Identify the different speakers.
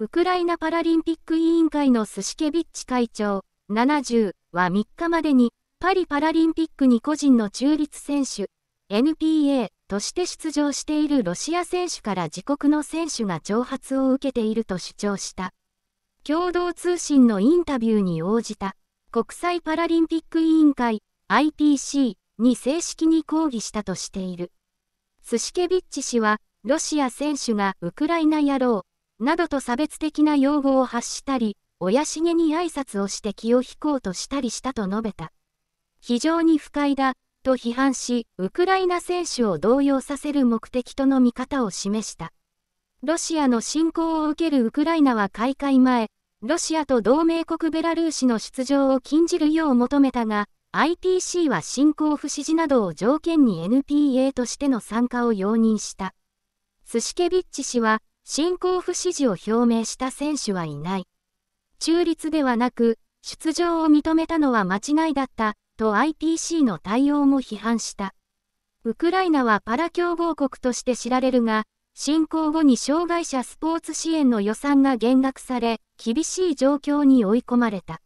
Speaker 1: ウクライナパラリンピック委員会のスシケビッチ会長70は3日までにパリパラリンピックに個人の中立選手 NPA として出場しているロシア選手から自国の選手が挑発を受けていると主張した共同通信のインタビューに応じた国際パラリンピック委員会 IPC に正式に抗議したとしているスシケビッチ氏はロシア選手がウクライナ野郎などと差別的な用語を発したり、親しげに挨拶をして気を引こうとしたりしたと述べた。非常に不快だ、と批判し、ウクライナ選手を動揺させる目的との見方を示した。ロシアの侵攻を受けるウクライナは開会前、ロシアと同盟国ベラルーシの出場を禁じるよう求めたが、IPC は侵攻不支持などを条件に NPA としての参加を容認した。スシケビッチ氏は、進行不支持を表明した選手はいない。中立ではなく、出場を認めたのは間違いだった、と IPC の対応も批判した。ウクライナはパラ強豪国として知られるが、侵攻後に障害者スポーツ支援の予算が減額され、厳しい状況に追い込まれた。